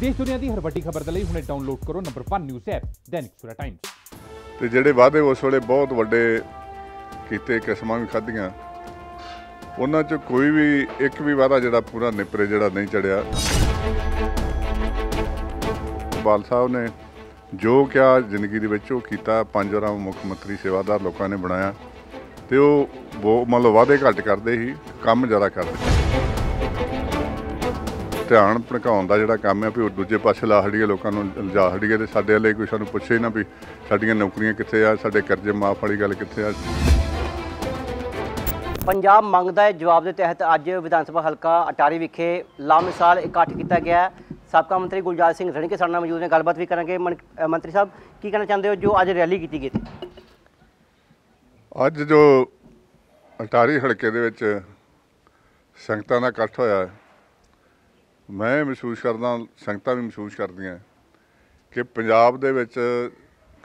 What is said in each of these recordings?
ਦੇਸ਼ ਦੁਨੀਆ ਦੀ ਹਰ ਵੱਡੀ ਖਬਰ ਦੇ ਲਈ ਹੁਣੇ ਡਾਊਨਲੋਡ ਕਰੋ number 1 news app Dainik Savera Times ਤੇ ਜਿਹੜੇ ਵਾਅਦੇ ਉਸ ਵੇਲੇ ਬਹੁਤ ਵੱਡੇ ਕੀਤੇ ਕਿਸਮਾਂ ਵੀ ਖਾਧੀਆਂ ਉਹਨਾਂ 'ਚ ਕੋਈ ਵੀ ਇੱਕ ਵੀ ਵਾਅਦਾ ਜਿਹੜਾ ਪੂਰਾ ਨਿਪਰੇ ਜਿਹੜਾ ਨਹੀਂ ਚੜਿਆ ਬਾਲ ਸਾਹਿਬ ਨੇ ਜੋ ਕਿਹਾ ਜ਼ਿੰਦਗੀ ਦੇ ਵਿੱਚ ਉਹ ਕੀਤਾ ਪੰਜ ਵਾਰਾਂ ਮੁੱਖ ਮੰਤਰੀ ਸੇਵਾਦਾਰ ਲੋਕਾਂ ਨੇ ਬਣਾਇਆ ਤੇ ਉਹ ਮਤਲਬ ਵਾਅਦੇ ਘੱਟ ਕਰਦੇ ਸੀ ਕੰਮ ਜ਼ਿਆਦਾ ਕਰਦੇ ਧਿਆਨ ਭਟਕਾਉਣ ਦਾ ਜਿਹੜਾ ਕੰਮ ਹੈ ਵੀ ਉਹ ਦੂਜੇ ਪਾਸੇ ਲਾ ਹੜੀਏ ਲੋਕਾਂ ਨੂੰ ਲਾਹੜੀਏ ਹੜੀਏ ਤੇ ਸਾਡੇ ਵਾਲੇ ਕੋਈ ਸਾਨੂੰ ਪੁੱਛੇ ਨਾ ਵੀ ਸਾਡੀਆਂ ਨੌਕਰੀਆਂ ਕਿੱਥੇ ਆ ਸਾਡੇ ਕਰਜ਼ੇ ਮਾਫ ਵਾਲੀ ਗੱਲ ਕਿੱਥੇ ਆ ਪੰਜਾਬ ਮੰਗਦਾ ਹੈ ਜਵਾਬ ਦੇ ਤਹਿਤ ਅੱਜ ਵਿਧਾਨ ਸਭਾ ਹਲਕਾ ਅਟਾਰੀ ਵਿਖੇ ਲਾਮਿਸਾਲ ਇਕੱਠ ਕੀਤਾ ਗਿਆ ਹੈ ਸਾਬਕਾ ਮੰਤਰੀ ਗੁਲਜਾਰ ਸਿੰਘ ਰਣਕੇ ਸਾਡੇ ਨਾਲ ਮੌਜੂਦ ਨੇ ਗੱਲਬਾਤ ਵੀ ਕਰਾਂਗੇ ਮੰਤਰੀ ਸਾਹਿਬ ਕੀ ਕਹਿਣਾ ਚਾਹੁੰਦੇ ਹੋ ਜੋ ਅੱਜ ਰੈਲੀ ਕੀਤੀ ਗਈ ਸੀ ਅੱਜ ਜੋ ਅਟਾਰੀ ਹਲਕੇ ਦੇ ਵਿੱਚ ਸੰਗਤਾਂ ਦਾ ਇਕੱਠ ਹੋਇਆ ਹੈ ਮੈਂ ਮਹਿਸੂਸ ਕਰਦਾ ਸੰਗਤਾਂ ਵੀ ਮਹਿਸੂਸ ਕਰਦੀਆਂ ਕਿ ਪੰਜਾਬ ਦੇ ਵਿੱਚ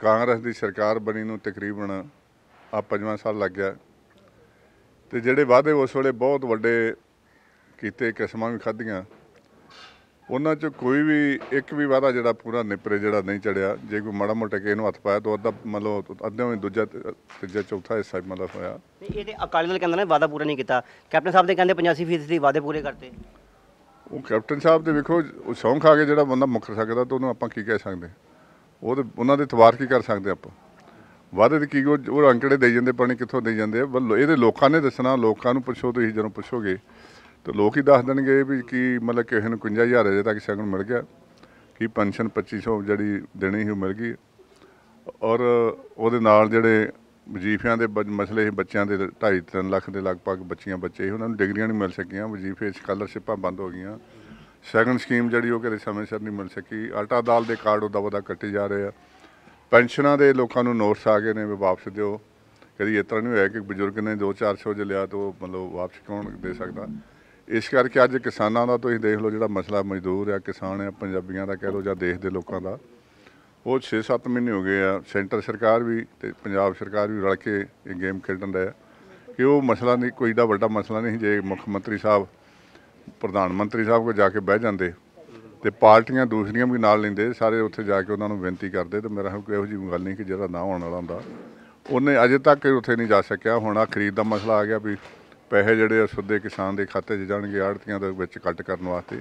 ਕਾਂਗਰਸ ਦੀ ਸਰਕਾਰ ਬਣੀ ਨੂੰ ਤਕਰੀਬਨ ਆ ਪੰਜਵਾਂ ਸਾਲ ਲੱਗ ਗਿਆ ਤੇ ਜਿਹੜੇ ਵਾਅਦੇ ਉਸ ਵੇਲੇ ਬਹੁਤ ਵੱਡੇ ਕੀਤੇ ਕਿਸਮਾਂ ਵੀ ਖਾਧੀਆਂ ਉਹਨਾਂ 'ਚ ਕੋਈ ਵੀ ਇੱਕ ਵੀ ਵਾਅਦਾ ਜਿਹੜਾ ਪੂਰਾ ਨਿਪਰੇ ਜਿਹੜਾ ਨਹੀਂ ਚੜਿਆ ਜੇ ਕੋਈ ਮੜਾ ਮੋਟਾ ਕੇ ਇਹਨੂੰ ਹੱਥ ਪਾਇਆ ਤਾਂ ਅੱਧਾ ਮਤਲਬ ਅੱਧੇ ਵਿੱਚ ਦੂਜਾ ਤੀਜਾ ਚੌਥਾ ਹਿੱਸਾ ਮਤਲਬ ਹੋਇਆ ਇਹਦੇ ਅਕਾਲੀ ਦਲ ਕਹਿੰਦੇ ਨੇ ਵਾਅਦਾ ਪੂਰਾ ਨਹੀਂ ਕੀਤਾ ਕੈਪਟਨ ਸਾਹਿਬ ਦੇ ਕਹਿੰਦੇ 85% ਦੀ ਵਾਅਦੇ ਪੂਰੇ ਕਰਤੇ ਉਹ ਕੈਪਟਨ ਸਾਹਿਬ ਦੇ ਵੇਖੋ ਉਹ ਸ਼ੌਂਕ ਆ ਕੇ ਜਿਹੜਾ ਬੰਦਾ ਮੁੱਕਰ ਸਕਦਾ ਤਾਂ ਉਹਨੂੰ ਆਪਾਂ ਕੀ ਕਹਿ ਸਕਦੇ ਉਹ ਤੇ ਉਹਨਾਂ ਦੇ ਤਵਾਰ ਕੀ ਕਰ ਸਕਦੇ ਆਪਾਂ ਵਾਅਦੇ ਦੇ ਕੀ ਉਹ ਅੰਕੜੇ ਦੇਈ ਜਾਂਦੇ ਪਾਣੀ ਕਿੱਥੋਂ ਦੇਈ ਜਾਂਦੇ ਆ ਇਹਦੇ ਲੋਕਾਂ ਨੇ ਦੱਸਣਾ ਲੋਕਾਂ ਨੂੰ ਪੁੱਛੋ ਤੁਸੀਂ ਜਦੋਂ ਪੁੱਛੋਗੇ ਤਾਂ ਲੋਕ ਹੀ ਦੱਸ ਦੇਣਗੇ ਵੀ ਕੀ ਮਤਲਬ ਕਿਸੇ ਨੂੰ 55000 ਅਜੇ ਤੱਕ ਸ਼ਗਨ ਮਿਲ ਗਿਆ ਕੀ ਪੈਨਸ਼ਨ 2500 ਜਿਹੜੀ ਦੇਣੀ ਸੀ ਮਿਲ ਗਈ ਔਰ ਉਹਦੇ ਨਾਲ ਜਿਹੜੇ ਵਜੀਫਿਆਂ ਦੇ ਮਸਲੇ ਸੀ ਬੱਚਿਆਂ ਦੇ 2.5 3 ਲੱਖ ਦੇ ਲਗਭਗ ਬੱਚੀਆਂ ਬੱਚੇ ਸੀ ਉਹਨਾਂ ਨੂੰ ਡਿਗਰੀਆਂ ਨਹੀਂ ਮਿਲ ਸਕੀਆਂ ਵਜੀਫੇ ਸਕਾਲਰਸ਼ਿਪਾਂ ਬੰਦ ਹੋ ਗਈਆਂ ਸੈਕੰਡ ਸਕੀਮ ਜਿਹੜੀ ਉਹ ਕਦੇ ਸਮੇਂ ਸਿਰ ਨਹੀਂ ਮਿਲ ਸਕੀ ਅਲਟਾ ਦਾਲ ਦੇ ਕਾਰਡ ਉਹਦਾ ਦਾ ਕੱਟੇ ਜਾ ਰਹੇ ਆ ਪੈਨਸ਼ਨਾਂ ਦੇ ਲੋਕਾਂ ਨੂੰ ਨੋਟਸ ਆ ਗਏ ਨੇ ਵੀ ਵਾਪਸ ਦਿਓ ਕਦੀ ਇਸ ਤਰ੍ਹਾਂ ਨਹੀਂ ਹੋਇਆ ਕਿ ਬਜ਼ੁਰਗ ਨੇ 2-400 ਜਿ ਲਿਆ ਤਾਂ ਉਹ ਮਤਲਬ ਵਾਪਸ ਕੌਣ ਦੇ ਸਕਦਾ ਇਸ ਕਰਕੇ ਅੱਜ ਕਿਸਾਨਾਂ ਦਾ ਤੁਸੀਂ ਦੇਖ ਲਓ ਜਿਹੜਾ ਮਸਲਾ ਮਜ਼ਦੂਰ ਆ ਕਿਸਾਨ ਆ ਪੰਜਾਬੀਆਂ ਦਾ ਕਹਿ ਲਓ ਜਾਂ ਦੇਸ਼ ਦੇ ਲੋਕਾਂ ਦਾ ਉਹ 6-7 ਮਹੀਨੇ ਹੋ ਗਏ ਆ ਸੈਂਟਰ ਸਰਕਾਰ ਵੀ ਤੇ ਪੰਜਾਬ ਸਰਕਾਰ ਵੀ ਰਲ ਕੇ ਇਹ ਗੇਮ ਖੇਡਣ ਦਾ ਕਿ ਉਹ ਮਸਲਾ ਨਹੀਂ ਕੋਈ ਦਾ ਵੱਡਾ ਮਸਲਾ ਨਹੀਂ ਜੇ ਮੁੱਖ ਮੰਤਰੀ ਸਾਹਿਬ ਪ੍ਰਧਾਨ ਮੰਤਰੀ ਸਾਹਿਬ ਕੋ ਜਾ ਕੇ ਬਹਿ ਜਾਂਦੇ ਤੇ ਪਾਰਟੀਆਂ ਦੂਸਰੀਆਂ ਵੀ ਨਾਲ ਲੈਂਦੇ ਸਾਰੇ ਉੱਥੇ ਜਾ ਕੇ ਉਹਨਾਂ ਨੂੰ ਬੇਨਤੀ ਕਰਦੇ ਤੇ ਮੇਰਾ ਕੋਈ ਇਹੋ ਜਿਹੀ ਗੱਲ ਨਹੀਂ ਕਿ ਜਿਹੜਾ ਨਾ ਹੋਣ ਵਾਲਾ ਹੁੰਦਾ ਉਹਨੇ ਅਜੇ ਤੱਕ ਉੱਥੇ ਨਹੀਂ ਜਾ ਸਕਿਆ ਹੁਣ ਆ ਖਰੀਦ ਦਾ ਮਸਲਾ ਆ ਗਿਆ ਵੀ ਪੈਸੇ ਜਿਹੜੇ ਸੁੱਧੇ ਕਿਸਾਨ ਦੇ ਖਾਤੇ 'ਚ ਜਾਣਗੇ ਆੜਤੀਆਂ ਦੇ ਵਿੱਚ ਕੱਟ ਕਰਨ ਵਾਸਤੇ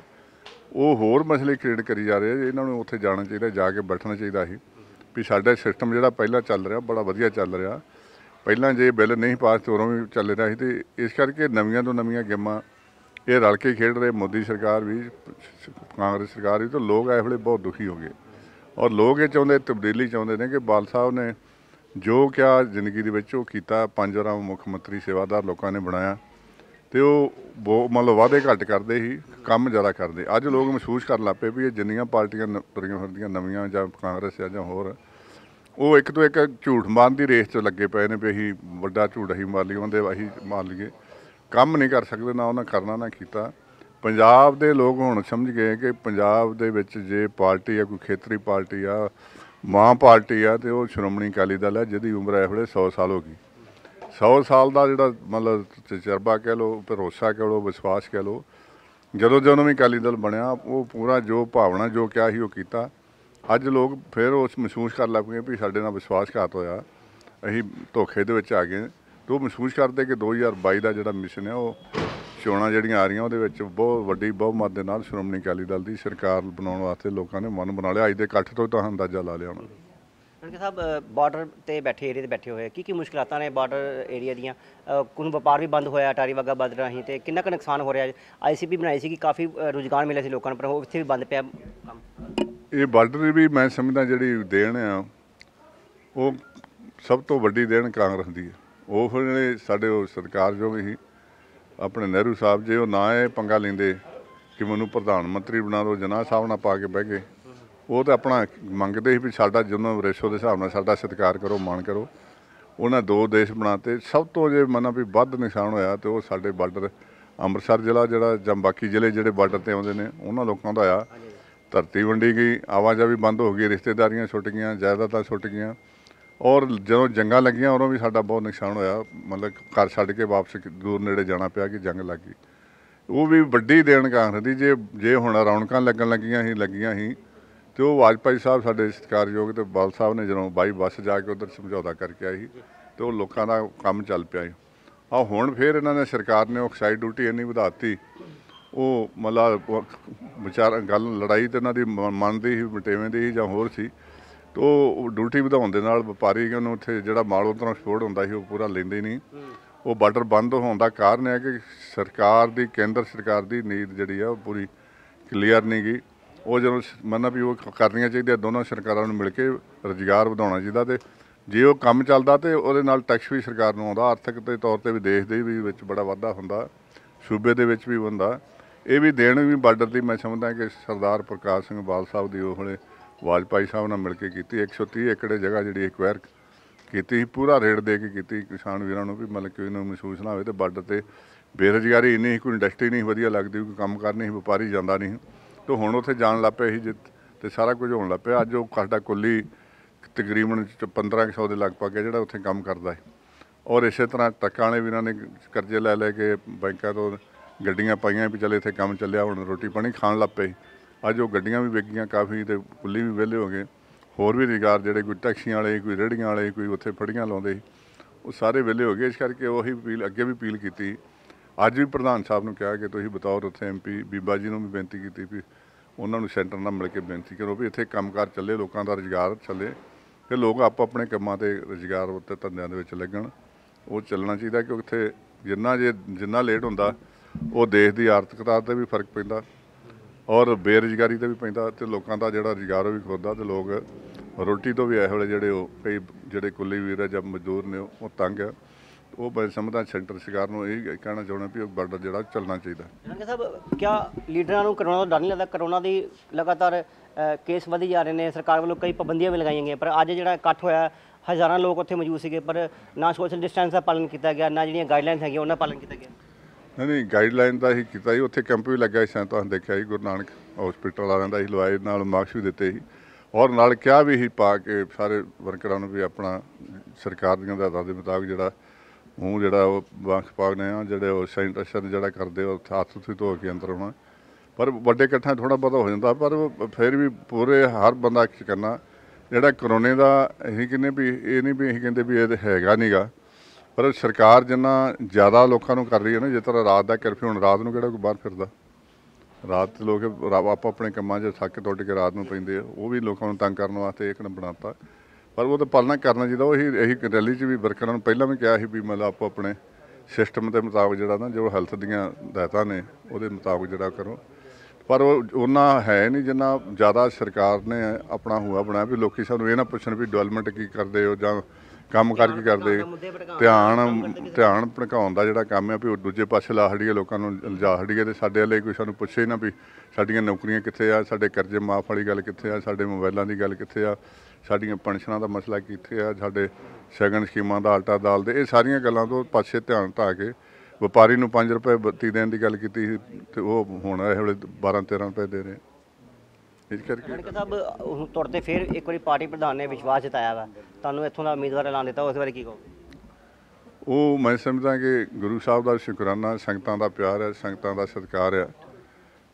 ਉਹ ਹੋਰ ਮਸਲੇ ਕ੍ਰੀਏਟ ਕਰੀ ਜਾ ਰਹੇ ਇਹਨਾਂ ਨੂੰ ਉੱਥੇ ਜਾਣਾ ਚਾਹੀਦਾ ਜਾ ਕੇ ਬੈਠਣਾ ਚਾਹੀਦਾ ਸੀ ਵੀ ਸਾਡਾ ਸਿਸਟਮ ਜਿਹੜਾ ਪਹਿਲਾਂ ਚੱਲ ਰਿਹਾ ਬੜਾ ਵਧੀਆ ਚੱਲ ਰਿਹਾ ਪਹਿਲਾਂ ਜੇ ਬਿੱਲ ਨਹੀਂ ਪਾਸ ਤੇ ਵੀ ਚੱਲ ਰਿਹਾ ਸੀ ਤੇ ਇਸ ਕਰਕੇ ਨਵੀਆਂ ਤੋਂ ਨਵੀਆਂ ਗੇਮਾਂ ਇਹ ਰਲ ਕੇ ਖੇਡ ਰਹੇ ਮੋਦੀ ਸਰਕਾਰ ਵੀ ਕਾਂਗਰਸ ਸਰਕਾਰ ਵੀ ਤਾਂ ਲੋਕ ਐ ਵੇਲੇ ਬਹੁਤ ਦੁਖੀ ਹੋ ਗਏ ਔਰ ਲੋਕ ਇਹ ਚਾਹੁੰਦੇ ਤਬਦੀਲੀ ਚਾਹੁੰਦੇ ਨੇ ਕਿ ਬਾਲ ਸਾਹਿਬ ਨੇ ਜੋ ਕਿਹਾ ਜ਼ਿੰਦਗੀ ਦੇ ਵਿੱਚ ਉਹ ਕੀਤਾ ਪੰਜ ਵਾਰਾਂ ਮੁੱਖ ਮੰਤਰੀ ਸੇਵਾਦਾਰ ਲੋਕਾਂ ਨੇ ਬਣਾਇਆ ਤੇ ਉਹ ਬਹੁਤ ਮਤਲਬ ਵਾਅਦੇ ਘੱਟ ਕਰਦੇ ਸੀ ਕੰਮ ਜ਼ਿਆਦਾ ਕਰਦੇ ਅੱਜ ਲੋਕ ਮਹਿਸੂਸ ਕਰਨ ਲੱਪੇ ਵੀ ਇਹ ਜਿੰਨੀਆਂ ਪਾਰਟੀਆਂ ਨ- ਤੁਰੀਆਂ ਫਿਰਦੀਆਂ ਨਵੀਆਂ ਜਾਂ ਕਾਂਗਰਸ ਆ ਜਾਂ ਹੋਰ ਉਹ ਇੱਕ ਤੋਂ ਇੱਕ ਝੂਠ ਮੰਨ ਦੀ ਰੇਸ 'ਚ ਲੱਗੇ ਪਏ ਨੇ ਵੀ ਅਸੀਂ ਵੱਡਾ ਝੂਠ ਅਸੀਂ ਮਾਰ ਲਈ ਉਹਦੇ ਵਾਹੀ ਮਾਰ ਲਈਏ ਕੰਮ ਨਹੀਂ ਕਰ ਸਕਦੇ ਨਾ ਉਹਨਾਂ ਕਰਨਾ ਨਾ ਕੀਤਾ ਪੰਜਾਬ ਦੇ ਲੋਕ ਹੁਣ ਸਮਝ ਗਏ ਕਿ ਪੰਜਾਬ ਦੇ ਵਿੱਚ ਜੇ ਪਾਰਟੀ ਆ ਕੋਈ ਖੇਤਰੀ ਪਾਰਟੀ ਆ ਮਾਂ ਪਾਰਟੀ ਆ ਤੇ ਉਹ ਸ਼੍ਰੋਮਣੀ ਅਕਾਲੀ ਦਲ ਆ ਜਿਹਦੀ ਉਮਰ ਐ ਹੁਣੇ 100 ਸਾਲ ਹੋ ਗਈ 100 ਸਾਲ ਦਾ ਜਿਹੜਾ ਮਤਲਬ ਤਜਰਬਾ ਕਹਿ ਲੋ ਭਰੋਸਾ ਕਹਿ ਲੋ ਵਿਸ਼ਵਾਸ ਕਹਿ ਲੋ ਜਦੋਂ ਜਦੋਂ ਵੀ ਅਕਾਲੀ ਦਲ ਬਣਿਆ ਉਹ ਪੂਰਾ ਜੋ ਭਾਵਨਾ ਜੋ ਕਿਹਾ ਸੀ ਉਹ ਕੀਤਾ ਅੱਜ ਲੋਕ ਫਿਰ ਉਸ ਮਹਿਸੂਸ ਕਰਨ ਲੱਗ ਪਏ ਵੀ ਸਾਡੇ ਨਾਲ ਵਿਸ਼ਵਾਸ ਘਾਤ ਹੋਇਆ ਅਸੀਂ ਧੋਖੇ ਦੇ ਵਿੱਚ ਆ ਗਏ ਤੇ ਉਹ ਮਹਿਸੂਸ ਕਰਦੇ ਕਿ 2022 ਦਾ ਜਿਹੜਾ ਮਿਸ਼ਨ ਹੈ ਉਹ ਚੋਣਾਂ ਜਿਹੜੀਆਂ ਆ ਰਹੀਆਂ ਉਹਦੇ ਵਿੱਚ ਬਹੁਤ ਵੱਡੀ ਬਹੁਮਤ ਦੇ ਨਾਲ ਸ਼੍ਰੋਮਣੀ ਅਕਾਲੀ ਦਲ ਦੀ ਸਰਕਾਰ ਬਣਾਉਣ ਵਾਸਤੇ ਲੋਕਾਂ ਨੇ ਮਨ ਬਣਾ ਲਿਆ ਅੱਜ ਦੇ ਇਕੱਠ ਤੋਂ ਤਾਂ ਅੰਦਾਜ਼ਾ ਲਾ ਲਿਆ ਉਹਨਾਂ ਲੜਕੇ ਸਾਹਿਬ ਬਾਰਡਰ ਤੇ ਬੈਠੇ ਏਰੀਆ ਤੇ ਬੈਠੇ ਹੋਏ ਕੀ ਕੀ ਮੁਸ਼ਕਲਾਂ ਨੇ ਬਾਰਡਰ ਏਰੀਆ ਦੀਆਂ ਕੋਈ ਵਪਾਰ ਵੀ ਬੰਦ ਹੋਇਆ ਅਟਾਰੀ ਵਗਾ ਬੰਦ ਰਹੀ ਤੇ ਕਿੰਨਾ ਕੁ ਨੁਕਸਾਨ ਹੋ ਰਿਹਾ ਆਈਸੀਪੀ ਬਣਾਈ ਸੀ ਕਿ ਕਾਫੀ ਰੋਜ਼ਗਾਰ ਮਿਲਿਆ ਸੀ ਲੋਕਾਂ ਨੂੰ ਪਰ ਉਹ ਇੱਥੇ ਵੀ ਬੰਦ ਪਿਆ ਇਹ ਬਾਰਡਰ ਵੀ ਮੈਂ ਸਮਝਦਾ ਜਿਹੜੀ ਦੇਣ ਆ ਉਹ ਸਭ ਤੋਂ ਵੱਡੀ ਦੇਣ ਕਾਂਗਰਸ ਦੀ ਹੈ ਉਹ ਫਿਰ ਸਾਡੇ ਉਹ ਸਰਕਾਰ ਜੋ ਵੀ ਆਪਣੇ ਨਹਿਰੂ ਸਾਹਿਬ ਜੇ ਉਹ ਨਾ ਇਹ ਪੰਗਾ ਲੈਂਦੇ ਕਿ ਮੈਨੂੰ ਪ੍ਰਧਾਨ ਮੰਤਰੀ ਬਣਾ ਦਿਓ ਜਨਾਬ ਸਾਹਿਬ ਨਾਲ ਪਾ ਕੇ ਬਹਿ ਗਏ ਉਹ ਤਾਂ ਆਪਣਾ ਮੰਗਦੇ ਸੀ ਵੀ ਸਾਡਾ ਜਦੋਂ ਰੇਸ਼ੋ ਦੇ ਹਿਸਾਬ ਨਾਲ ਸਾਡਾ ਸਤਿਕਾਰ ਕਰੋ ਮਾਣ ਕਰੋ ਉਹਨਾਂ ਦੋ ਦੇਸ਼ ਬਣਾਤੇ ਸਭ ਤੋਂ ਜੇ ਮਨਾਂ ਵੀ ਵੱਧ ਨਿਸ਼ਾਨ ਹੋਇਆ ਤੇ ਉਹ ਸਾਡੇ ਬਾਰਡਰ ਅੰਮ੍ਰਿਤਸਰ ਜ਼ਿਲ੍ਹਾ ਜਿਹੜਾ ਜਾਂ ਬਾਕੀ ਜ਼ਿਲ੍ਹੇ ਜਿਹੜੇ ਬਾਰਡਰ ਤੇ ਆਉਂਦੇ ਨੇ ਉਹਨਾਂ ਲੋਕਾਂ ਦਾ ਆ ਧਰਤੀ ਵੰਡੀ ਗਈ ਵੀ ਬੰਦ ਹੋ ਗਈ ਰਿਸ਼ਤੇਦਾਰੀਆਂ ਛੁੱਟ ਗਈਆਂ ਜਾਇਦਾਦਾਂ ਛੁੱਟ ਗਈਆਂ ਔਰ ਜਦੋਂ ਜੰਗਾਂ ਲੱਗੀਆਂ ਉਦੋਂ ਵੀ ਸਾਡਾ ਬਹੁਤ ਨੁਕਸਾਨ ਹੋਇਆ ਮਤਲਬ ਘਰ ਛੱਡ ਕੇ ਵਾਪਸ ਦੂਰ ਨੇੜੇ ਜਾਣਾ ਪਿਆ ਕਿ ਜੰਗ ਲੱਗੀ ਉਹ ਵੀ ਵੱਡੀ ਦੇਣ ਕਾਂਗਰਸ ਦੀ ਜੇ ਜੇ ਹੁਣ ਰੌਣਕਾਂ ਲੱਗਣ ਲੱਗੀਆਂ ਹੀ ਲੱਗੀਆਂ ਹੀ ਤੇ ਉਹ ਵਾਜਪਾਈ ਸਾਹਿਬ ਸਾਡੇ ਸਤਿਕਾਰਯੋਗ ਤੇ ਬਾਲ ਸਾਹਿਬ ਨੇ ਜਦੋਂ ਬਾਈ ਬੱਸ ਜਾ ਕੇ ਉਧਰ ਸਮਝੌਤਾ ਕਰਕੇ ਆਈ ਤੇ ਉਹ ਲੋਕਾਂ ਦਾ ਕੰਮ ਚੱਲ ਪਿਆ ਆ ਹੁਣ ਫੇਰ ਇਹਨਾਂ ਨੇ ਸਰਕਾਰ ਨੇ ਆਕਸਾਈਡ ਡਿਊਟੀ ਇੰਨੀ ਵਧਾਤੀ ਉਹ ਮਤਲਬ ਵਿਚਾਰ ਗੱਲ ਲੜਾਈ ਤੇ ਇਹਨਾਂ ਦੀ ਮੰਨਦੀ ਸੀ ਮਟੇਵੇਂ ਦੀ ਜਾਂ ਹੋਰ ਸੀ ਤੋ ਡਿਊਟੀ ਵਧਾਉਣ ਦੇ ਨਾਲ ਵਪਾਰੀ ਕਿ ਉਹਨੂੰ ਉੱਥੇ ਜਿਹੜਾ ਮਾਲ ਉਧਰੋਂ ਛੋੜ ਹੁੰਦਾ ਸੀ ਉਹ ਪੂਰਾ ਲੈਂਦੇ ਨਹੀਂ ਉਹ ਬਾਰਡਰ ਬੰਦ ਹੋਣ ਦਾ ਕਾਰਨ ਹੈ ਕਿ ਸਰਕਾਰ ਦੀ ਕੇਂਦਰ ਸਰਕਾਰ ਦੀ ਨੀਤ ਜਿਹੜੀ ਆ ਉਹ ਪੂਰੀ ਕਲੀਅਰ ਨਹੀਂ ਗਈ ਉਹ ਜਦੋਂ ਮੰਨਣਾ ਵੀ ਉਹ ਕਰਨੀਆਂ ਚਾਹੀਦੀਆਂ ਦੋਨਾਂ ਸਰਕਾਰਾਂ ਨੂੰ ਮਿਲ ਕੇ ਰੋਜ਼ਗਾਰ ਵਧਾਉਣਾ ਚਾਹੀਦਾ ਤੇ ਜੇ ਉਹ ਕੰਮ ਚੱਲਦਾ ਤੇ ਉਹਦੇ ਨਾਲ ਟੈਕਸ ਵੀ ਸਰਕਾਰ ਨੂੰ ਆਉਂਦਾ ਆਰਥਿਕ ਦੇ ਤੌਰ ਤੇ ਵੀ ਦੇਸ਼ ਦੇ ਵੀ ਵਿੱਚ ਬੜਾ ਵਾਧਾ ਹੁੰਦਾ ਸੂਬੇ ਦੇ ਵਿੱਚ ਵੀ ਹੁੰਦਾ ਇਹ ਵੀ ਦੇਣ ਵੀ ਬਾਰਡਰ ਦੀ ਮੈਂ ਸਮਝਦਾ ਕਿ ਸਰਦਾਰ ਪ੍ਰਕਾਸ਼ ਸਿੰਘ ਬਾਲ ਸਾਹਿਬ ਦੀ ਉਹ ਹਲੇ ਵਾਜਪਾਈ ਸਾਹਿਬ ਨਾਲ ਮਿਲ ਕੇ ਕੀਤੀ 130 ਏਕੜੇ ਜਗ੍ਹਾ ਜਿਹੜੀ ਐਕਵਾਇਰ ਕੀਤੀ ਪੂਰਾ ਰੇਟ ਦੇ ਕੇ ਕੀਤੀ ਕਿਸਾਨ ਵੀਰਾਂ ਨੂੰ ਵੀ ਮਤਲਬ ਕਿ ਇਹਨੂੰ ਮਹਿਸੂਸ ਨਾ ਹੋਵੇ ਤੇ ਬਾਰਡਰ ਤੇ ਬੇਰੋਜ਼ਗਾਰੀ ਇੰਨੀ ਕੋਈ ਇੰਡਸਟਰੀ ਨਹੀਂ ਵਧੀਆ ਲੱਗਦੀ ਕੋਈ ਕੰਮ ਕਰਨੇ ਵਪਾਰੀ ਜਾਂਦਾ ਨਹੀਂ ਤੇ ਹੁਣ ਉੱਥੇ ਜਾਣ ਲੱਪੇ ਸੀ ਤੇ ਸਾਰਾ ਕੁਝ ਹੋਣ ਲੱਪੇ ਅੱਜ ਉਹ ਸਾਡਾ ਕੁੱਲੀ ਤਕਰੀਬਨ 1500 ਦੇ ਲਗਭਗ ਹੈ ਜਿਹੜਾ ਉੱਥੇ ਕੰਮ ਕਰਦਾ ਹੈ ਔਰ ਇਸੇ ਤਰ੍ਹਾਂ ਟੱਕਾਂ ਵਾਲੇ ਵੀਰਾਂ ਨੇ ਕਰਜ਼ੇ ਲੈ ਲੈ ਕੇ ਬੈਂਕਾਂ ਤੋਂ ਗੱਡੀਆਂ ਪਾਈਆਂ ਵੀ ਚਲੇ ਇੱਥੇ ਕੰਮ ਚੱਲਿਆ ਹੁਣ ਰੋਟੀ ਪਾਣੀ ਖਾਣ ਲੱਪੇ ਅੱਜ ਉਹ ਗੱਡੀਆਂ ਵੀ ਵੇਗੀਆਂ ਕਾਫੀ ਤੇ ਕੁੱਲੀ ਵੀ ਵਿਹਲੇ ਹੋ ਗਏ ਹੋਰ ਵੀ ਰਿਗਾਰ ਜਿਹੜੇ ਕੋਈ ਟੈਕਸੀਆਂ ਵਾਲੇ ਕੋਈ ਰੇੜੀਆਂ ਵਾਲੇ ਕੋਈ ਉੱਥੇ ਫੜੀਆਂ ਲਾਉਂਦੇ ਉਹ ਸਾਰੇ ਵਿਹਲੇ ਹੋ ਗਏ ਇਸ ਕਰਕੇ ਉਹੀ ਅਪੀਲ ਅੱਗੇ ਵੀ ਅਪੀਲ ਕੀਤੀ ਅੱਜ ਵੀ ਪ੍ਰਧਾਨ ਸਾਹਿਬ ਨੂੰ ਕਿਹਾ ਕਿ ਤੁਸੀਂ ਬਤੌਰ ਉੱਥੇ ਐਮਪੀ ਬੀਬਾ ਜੀ ਨੂੰ ਵੀ ਬੇਨਤੀ ਕੀਤੀ ਵੀ ਉਹਨਾਂ ਨੂੰ ਸੈਂਟਰ ਨਾਲ ਮਿਲ ਕੇ ਬੇਨਤੀ ਕਰੋ ਵੀ ਇੱਥੇ ਕੰਮਕਾਰ ਚੱਲੇ ਲੋਕਾਂ ਦਾ ਰੁਜ਼ਗਾਰ ਚੱਲੇ ਤੇ ਲੋਕ ਆਪ ਆਪਣੇ ਕੰਮਾਂ ਤੇ ਰੁਜ਼ਗਾਰ ਉੱਤੇ ਧੰਦਿਆਂ ਦੇ ਵਿੱਚ ਲੱਗਣ ਉਹ ਚੱਲਣਾ ਚਾਹੀਦਾ ਕਿਉਂਕਿ ਇੱਥੇ ਜਿੰਨਾ ਜੇ ਜਿੰਨਾ ਲੇਟ ਹੁੰਦਾ ਉਹ ਦੇਸ਼ ਦੀ ਆਰਥਿਕਤਾ ਤੇ ਵੀ ਫਰਕ ਪੈਂਦਾ ਔਰ ਬੇਰੁਜ਼ਗਾਰੀ ਤੇ ਵੀ ਪੈਂਦਾ ਤੇ ਲੋਕਾਂ ਦਾ ਜਿਹੜਾ ਰੁਜ਼ਗਾਰ ਉਹ ਵੀ ਖੋਦਾ ਤੇ ਲੋਕ ਰੋਟੀ ਤੋਂ ਵੀ ਇਹੋ ਜਿਹੇ ਜਿਹੜੇ ਉਹ ਕਈ ਜਿਹੜੇ ਕੁੱਲੀ ਵੀਰ ਆ ਜਾਂ ਮਜ਼ਦੂਰ ਨੇ ਉਹ ਤੰਗ ਆ ਉਹ ਮੈਂ ਸਮਝਦਾ ਸੈਂਟਰ ਸਰਕਾਰ ਨੂੰ ਇਹ ਕਹਿਣਾ ਚਾਹੁੰਦਾ ਵੀ ਉਹ ਬਾਰਡਰ ਜਿਹੜਾ ਚੱਲਣਾ ਚਾਹੀਦਾ ਜਨਗੇ ਸਾਹਿਬ ਕੀ ਲੀਡਰਾਂ ਨੂੰ ਕਰੋਨਾ ਦਾ ਡਰ ਨਹੀਂ ਲੱਗਦਾ ਕਰੋਨਾ ਦੀ ਲਗਾਤਾਰ ਕੇਸ ਵਧੀ ਜਾ ਰਹੇ ਨੇ ਸਰਕਾਰ ਵੱਲੋਂ ਕਈ ਪਾਬੰਦੀਆਂ ਵੀ ਲਗਾਈਆਂ ਗਈਆਂ ਪਰ ਅੱਜ ਜਿਹੜਾ ਇਕੱਠ ਹੋਇਆ ਹਜ਼ਾਰਾਂ ਲੋਕ ਉੱਥੇ ਮੌਜੂਦ ਸੀਗੇ ਪਰ ਨਾ ਸੋਸ਼ਲ ਡਿਸਟੈਂਸ ਦਾ ਪਾਲਣ ਕੀਤਾ ਗਿਆ ਨਾ ਜਿਹੜੀਆਂ ਗਾਈਡਲਾਈਨਸ ਹੈਗੀਆਂ ਉਹਨਾਂ ਪਾਲਣ ਕੀਤਾ ਗਿਆ ਨਹੀਂ ਨਹੀਂ ਗਾਈਡਲਾਈਨ ਤਾਂ ਹੀ ਕੀਤਾ ਹੀ ਉੱਥੇ ਕੈਂਪ ਵੀ ਲੱਗਾ ਸੀ ਤੁਹਾਨੂੰ ਦੇਖਿਆ ਸੀ ਗੁਰੂ ਨਾਨਕ ਹਸਪੀਟਲ ਵਾਲਿਆਂ ਦਾ ਹੀ ਲਵਾਏ ਨਾਲ ਮਾਸਕ ਵੀ ਦਿੱਤੇ ਸੀ ਔਰ ਨਾਲ ਕਿਹਾ ਵੀ ਹੀ ਪਾ ਕੇ ਸਾਰੇ ਵਰਕਰਾਂ ਨੂੰ ਵੀ ਆਪਣਾ ਸਰਕਾਰ ਦੀਆਂ ਹਦਾਇਤਾਂ ਦੇ ਮੁਤਾਬਕ ਜਿਹੜਾ ਉਹ ਜਿਹੜਾ ਉਹ ਵਾਂਖ ਪਾਗਨੇ ਆ ਜਿਹੜੇ ਉਹ ਸੈਨੀਟੇਸ਼ਨ ਜਿਹੜਾ ਕਰਦੇ ਉਹ ਹੱਥ ਉੱਤੇ ਧੋ ਕੇ ਅੰਦਰ ਹੁਣ ਪਰ ਵੱਡੇ ਇਕੱਠਾਂ ਥੋੜਾ ਬਹੁਤਾ ਹੋ ਜਾਂਦਾ ਪਰ ਫਿਰ ਵੀ ਪੂਰੇ ਹਰ ਬੰਦਾ ਕੀ ਕਰਨਾ ਜਿਹੜਾ ਕਰੋਨੇ ਦਾ ਇਹ ਕਿੰਨੇ ਵੀ ਇਹ ਨਹੀਂ ਵੀ ਇਹ ਕਹਿੰਦੇ ਵੀ ਇਹ ਹੈਗਾ ਨਹੀਂਗਾ ਪਰ ਸਰਕਾਰ ਜਿੰਨਾ ਜ਼ਿਆਦਾ ਲੋਕਾਂ ਨੂੰ ਕਰ ਰਹੀ ਹੈ ਨਾ ਜਿਸ ਤਰ੍ਹਾਂ ਰਾਤ ਦਾ ਕਰਫਿਊ ਹੁਣ ਰਾਤ ਨੂੰ ਕਿਹੜਾ ਕੋਈ ਬਾਹਰ ਫਿਰਦਾ ਰਾਤ ਲੋਕ ਆਪ ਆਪਣੇ ਕੰਮਾਂ 'ਚ ਥੱਕ ਟੁੱਟ ਕੇ ਰਾਤ ਨੂੰ ਪੈਂਦੇ ਉਹ ਵੀ ਲੋਕਾਂ ਨੂੰ ਤੰਗ ਕਰਨ ਵਾਸਤੇ ਇਹ ਨਾ ਬਣਾਤਾ ਪਰ ਉਹ ਤਾਂ ਪਾਲਣਾ ਕਰਨਾ ਜਿਹਦਾ ਉਹੀ ਇਹੀ ਰੈਲੀ 'ਚ ਵੀ ਵਰਕਰਾਂ ਨੂੰ ਪਹਿਲਾਂ ਵੀ ਕਿਹਾ ਸੀ ਵੀ ਮਤਲਬ ਆਪੋ ਆਪਣੇ ਸਿਸਟਮ ਦੇ ਮੁਤਾਬਕ ਜਿਹੜਾ ਨਾ ਜੋ ਹੈਲਥ ਦੀਆਂ ਹਦਾਇਤਾਂ ਨੇ ਉਹਦੇ ਮੁਤਾਬਕ ਜਿਹੜਾ ਕਰੋ ਪਰ ਉਹ ਉਹਨਾਂ ਹੈ ਨਹੀਂ ਜਿੰਨਾ ਜ਼ਿਆਦਾ ਸਰਕਾਰ ਨੇ ਆਪਣਾ ਹੂਆ ਬਣਾਇਆ ਵੀ ਲੋਕੀ ਸਾਨੂੰ ਇਹ ਨਾ ਪੁੱਛਣ ਵੀ ਡਿਵੈਲਪਮੈਂਟ ਕੀ ਕਰਦੇ ਹੋ ਜਾਂ ਕੰਮ ਕਰ ਕੀ ਕਰਦੇ ਧਿਆਨ ਧਿਆਨ ਭੜਕਾਉਣ ਦਾ ਜਿਹੜਾ ਕੰਮ ਹੈ ਵੀ ਉਹ ਦੂਜੇ ਪਾਸੇ ਲਾ ਹੜੀਏ ਲੋਕਾਂ ਨੂੰ ਲਿਜਾ ਹੜੀਏ ਤੇ ਸਾਡੇ ਵਾਲੇ ਕੋਈ ਸਾਨੂੰ ਪੁੱਛੇ ਨਾ ਵੀ ਸਾਡੀਆਂ ਨੌਕਰੀਆਂ ਕਿੱਥੇ ਆ ਸਾਡੇ ਕਰਜ਼ੇ ਮਾਫ ਵਾਲੀ ਗੱਲ ਕਿੱਥੇ ਆ ਸਾਡੇ ਮੋਬਾਈਲਾਂ ਦੀ ਗੱਲ ਕਿੱਥੇ ਆ ਸਾਡੀਆਂ ਪੈਨਸ਼ਨਾਂ ਦਾ ਮਸਲਾ ਕਿੱਥੇ ਆ ਸਾਡੇ ਸ਼ਗਨ ਸਕੀਮਾਂ ਦਾ ਆਲਟਾ ਦਾਲ ਦੇ ਇਹ ਸਾਰੀਆਂ ਗੱਲਾਂ ਤੋਂ ਪਾਸੇ ਧਿਆਨ ਧਾ ਕੇ ਵਪਾਰੀ ਨੂੰ 5 ਰੁਪਏ ਬੱਤੀ ਦੇਣ ਦੀ ਗੱਲ ਕੀਤੀ ਸੀ ਤੇ ਉਹ ਹੁਣ ਇਹ ਵੇਲੇ 12 13 ਰੁਪਏ ਦੇ ਰਹੇ ਇਸ ਕਰਕੇ ਕਣਕ ਸਾਹਿਬ ਉਸ ਤੌਰ ਤੇ ਫਿਰ ਇੱਕ ਵਾਰੀ ਪਾਰਟੀ ਪ੍ਰਧਾਨ ਨੇ ਵਿਸ਼ਵਾਸ ਜਤਾਇਆ ਵਾ ਤੁਹਾਨੂੰ ਇੱਥੋਂ ਦਾ ਉਮੀਦਵਾਰ ਐਲਾਨ ਦਿੱਤਾ ਉਸ ਬਾਰੇ ਕੀ ਕਹੋਗੇ ਉਹ ਮੈਂ ਸਮਝਦਾ ਕਿ ਗੁਰੂ ਸਾਹਿਬ ਦਾ ਸ਼ੁਕਰਾਨਾ ਸੰਗਤਾਂ ਦਾ ਪਿਆਰ ਹੈ ਸੰਗਤਾਂ ਦਾ ਸਤਿਕਾਰ ਹੈ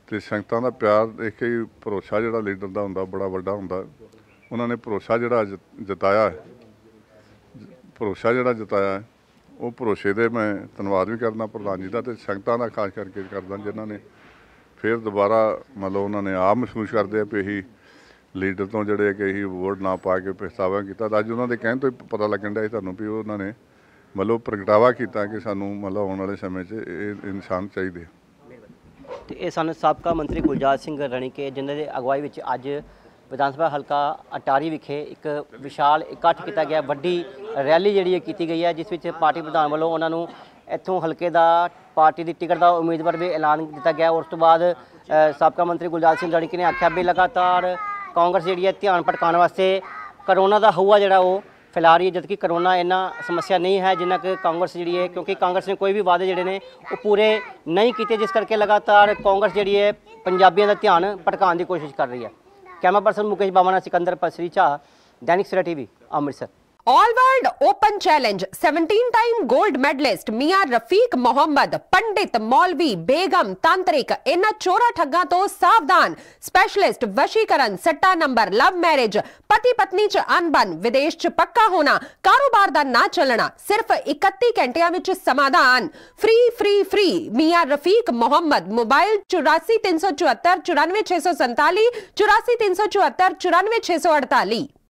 ਤੇ ਸੰਗਤਾਂ ਦਾ ਪਿਆਰ ਦੇਖ ਕੇ ਹੀ ਭਰੋਸਾ ਜਿਹੜਾ ਲੀਡਰ ਦਾ ਹੁੰਦਾ ਬੜਾ ਵੱਡਾ ਹੁੰਦਾ ਉਹਨਾਂ ਨੇ ਭਰੋਸਾ ਜਿਹੜਾ ਜਤਾਇਆ ਹੈ ਭਰੋਸਾ ਜਿਹੜਾ ਜਤਾਇਆ ਹੈ ਉਹ ਭਰੋਸੇ ਦੇ ਮੈਂ ਧੰਨਵਾਦ ਵੀ ਕਰਨਾ ਪ੍ਰਧਾਨ ਜੀ ਦਾ ਤੇ ਸੰਗਤਾਂ ਦਾ ਖਾਸ ਕਰਕੇ ਕਰਦਾ ਜਿਨ੍ਹਾਂ ਨੇ ਫਿਰ ਦੁਬਾਰਾ ਮਤਲਬ ਉਹਨਾਂ ਨੇ ਆਪ ਮਹਿਸੂਸ ਕਰਦੇ ਆ ਪਈ ਲੀਡਰ ਤੋਂ ਜਿਹੜੇ ਕਿ ਇਹੀ ਵੋਟ ਨਾ ਪਾ ਕੇ ਪਛਤਾਵਾ ਕੀਤਾ ਤਾਂ ਅੱਜ ਉਹਨਾਂ ਦੇ ਕਹਿਣ ਤੋਂ ਪਤਾ ਲੱਗਣ ਦਾ ਤੁਹਾਨੂੰ ਵੀ ਉਹਨਾਂ ਨੇ ਮਤਲਬ ਪ੍ਰਗਟਾਵਾ ਕੀਤਾ ਕਿ ਸਾਨੂੰ ਮਤਲਬ ਆਉਣ ਵਾਲੇ ਸਮੇਂ 'ਚ ਇਹ ਇਨਸਾਨ ਚਾਹੀਦੇ ਤੇ ਇਹ ਸਾਨੂੰ ਸਾਬਕਾ ਮੰਤਰੀ ਗੁਲਜਾਰ ਸਿੰਘ ਰਣੀਕੇ ਜਿਨ੍ਹਾਂ ਦੇ ਅਗਵਾਈ ਵਿੱਚ ਅੱਜ ਵਿਧਾਨ ਸਭਾ ਹਲਕਾ ਅਟਾਰੀ ਵਿਖੇ ਇੱਕ ਵਿਸ਼ਾਲ ਇਕੱਠ ਕੀਤਾ ਗਿਆ ਵੱਡੀ ਰੈਲੀ ਜਿਹੜੀ ਹੈ ਕੀਤੀ ਗਈ ਹੈ ਜਿਸ ਵਿੱਚ ਪਾਰਟੀ ਪ੍ਰਧਾਨ ਵੱਲੋਂ ਉਹਨਾਂ ਨੂੰ ਇੱਥੋਂ ਹਲਕੇ ਦਾ ਪਾਰਟੀ ਦੀ ਟਿਕਟ ਦਾ ਉਮੀਦਵਾਰ ਵੀ ਐਲਾਨ ਦਿੱਤਾ ਗਿਆ ਉਸ ਤੋਂ ਬਾਅਦ ਸਾਬਕਾ ਮੰਤਰੀ ਗੁਲਜਾਰ ਸਿੰਘ ਲੜਕੀ ਨੇ ਆਖਿਆ ਵੀ ਲਗਾਤਾਰ ਕਾਂਗਰਸ ਜਿਹੜੀ ਹੈ ਧਿਆਨ ਭਟਕਾਉਣ ਵਾਸਤੇ ਕਰੋਨਾ ਦਾ ਹਊਆ ਜਿਹੜਾ ਉਹ ਫੈਲਾ ਰਹੀ ਹੈ ਜਦਕਿ ਕਰੋਨਾ ਇਹਨਾਂ ਸਮੱਸਿਆ ਨਹੀਂ ਹੈ ਜਿੰਨਾ ਕਿ ਕਾਂਗਰਸ ਜਿਹੜੀ ਹੈ ਕਿਉਂਕਿ ਕਾਂਗਰਸ ਨੇ ਕੋਈ ਵੀ ਵਾਅਦੇ ਜਿਹੜੇ ਨੇ ਉਹ ਪੂਰੇ ਨਹੀਂ ਕੀਤੇ ਜਿਸ ਕਰਕੇ ਲਗਾਤਾਰ ਕਾਂਗਰਸ ਜਿਹੜੀ ਹੈ ਪੰਜਾਬੀਆਂ ਦਾ ਧਿਆਨ ਭਟਕਾਉਣ ਦੀ ਕੋਸ਼ਿਸ਼ ਕਰ ਰਹੀ ਹੈ camera person Mukesh Bamna Sikandar Pasricha Dainik Savera TV Amritsar all world open challenge 17 time gold medalist Miyan Rafiq Mohammad पंडित मौलवी बेगम तांत्रिक इन चोरा ठगा तो सावधान स्पेशलिस्ट वशीकरण सट्टा नंबर लव मैरिज पति पत्नी च अनबन विदेश च पक्का होना कारोबार दा ना चलना सिर्फ 31 घंटिया विच समाधान free free free Miyan Rafiq Mohammad mobile 84 374 94 647 84 374 94 648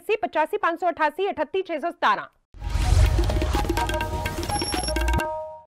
85 85 588